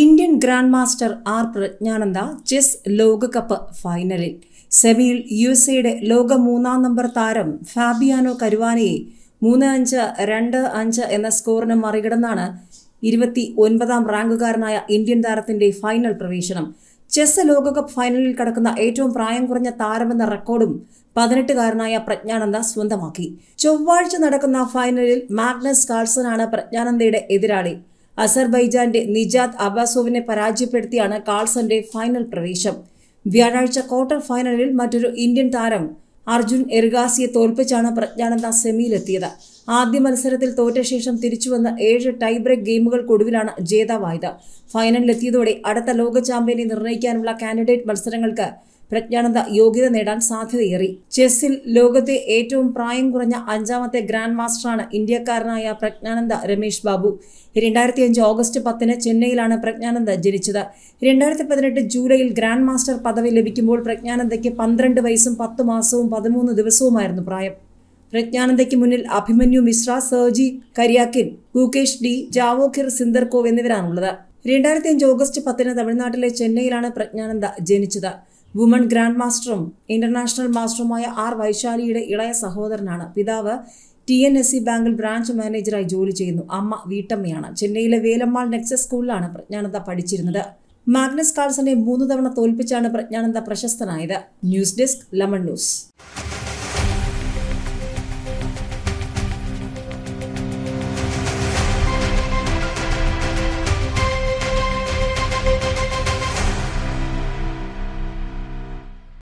Indian grand master R Praggnanandhaa chess ലോകകപ്പ് ഫൈനലിൽ സെമിയിൽ യു എസ് എയുടെ ലോക മൂന്നാം നമ്പർ താരം ഫാബിയാനോ കരുവാനയെ മൂന്ന് അഞ്ച് രണ്ട് അഞ്ച് എന്ന സ്കോറിന് മറികടന്നാണ് ഇരുപത്തി ഒൻപതാം റാങ്കുകാരനായ ഇന്ത്യൻ താരത്തിന്റെ ഫൈനൽ പ്രവേശനം ചെസ് ലോകകപ്പ് ഫൈനലിൽ കടക്കുന്ന ഏറ്റവും പ്രായം കുറഞ്ഞ താരമെന്ന റെക്കോർഡും പതിനെട്ടുകാരനായ പ്രജ്ഞാനന്ദ സ്വന്തമാക്കി ചൊവ്വാഴ്ച നടക്കുന്ന ഫൈനലിൽ മാഗ്നസ് കാൾസനാണ് പ്രജ്ഞാനന്ദയുടെ എതിരാളി അസർബൈജാന്റെ നിജാദ് അബാസോവിനെ പരാജയപ്പെടുത്തിയാണ് കാൾസന്റെ ഫൈനൽ പ്രവേശം വ്യാഴാഴ്ച ക്വാർട്ടർ ഫൈനലിൽ മറ്റൊരു ഇന്ത്യൻ താരം അർജുൻ എർഗാസിയെ തോൽപ്പിച്ചാണ് പ്രജ്ഞാനന്ദ സെമിയിലെത്തിയത് ആദ്യ മത്സരത്തിൽ തോറ്റ ശേഷം തിരിച്ചുവന്ന ഏഴ് ടൈ ബ്രേക്ക് ഗെയിമുകൾക്കൊടുവിലാണ് ജേതാവായത് ഫൈനലിലെത്തിയതോടെ അടുത്ത ലോക ചാമ്പ്യനെ നിർണ്ണയിക്കാനുള്ള കാൻഡിഡേറ്റ് മത്സരങ്ങൾക്ക് പ്രജ്ഞാനന്ദ യോഗ്യത നേടാൻ സാധ്യതയേറി ചെസ്സിൽ ലോകത്തെ ഏറ്റവും പ്രായം കുറഞ്ഞ അഞ്ചാമത്തെ ഗ്രാൻഡ് മാസ്റ്ററാണ് ഇന്ത്യക്കാരനായ പ്രജ്ഞാനന്ദ രമേശ് ബാബു രണ്ടായിരത്തി അഞ്ച് ഓഗസ്റ്റ് പത്തിന് ചെന്നൈയിലാണ് പ്രജ്ഞാനന്ദ ജനിച്ചത് രണ്ടായിരത്തി പതിനെട്ട് ജൂലൈയിൽ ഗ്രാൻഡ് മാസ്റ്റർ പദവി ലഭിക്കുമ്പോൾ പ്രജ്ഞാനന്ദയ്ക്ക് പന്ത്രണ്ട് വയസ്സും പത്ത് മാസവും പതിമൂന്ന് ദിവസവുമായിരുന്നു പ്രായം പ്രജ്ഞാനന്ദയ്ക്ക് മുന്നിൽ Abhimanyu Mishra Sergey Karjakin Gukesh D Javokhir Sindarov എന്നിവരാണുള്ളത് രണ്ടായിരത്തി അഞ്ച് ഓഗസ്റ്റ് പത്തിന് തമിഴ്നാട്ടിലെ ചെന്നൈയിലാണ് പ്രജ്ഞാനന്ദ ജനിച്ചത് വുമൺ ഗ്രാൻഡ് മാസ്റ്ററും ഇന്റർനാഷണൽ മാസ്റ്ററുമായ ആർ വൈശാലിയുടെ ഇളയ സഹോദരനാണ് പിതാവ് ടി എൻ എസ് സി ബാങ്കിൽ ബ്രാഞ്ച് മാനേജറായി ജോലി ചെയ്യുന്നു അമ്മ വീട്ടമ്മയാണ് ചെന്നൈയിലെ വേലമ്മാൾ നെക്സസ് സ്കൂളിലാണ് പ്രജ്ഞാനന്ദ പഠിച്ചിരുന്നത് മാഗ്നസ് കാൾസനെ മൂന്ന് തവണ തോൽപ്പിച്ചാണ് പ്രജ്ഞാനന്ദ പ്രശസ്തനായത് ന്യൂസ് ഡെസ്ക് ലെമൺ ന്യൂസ്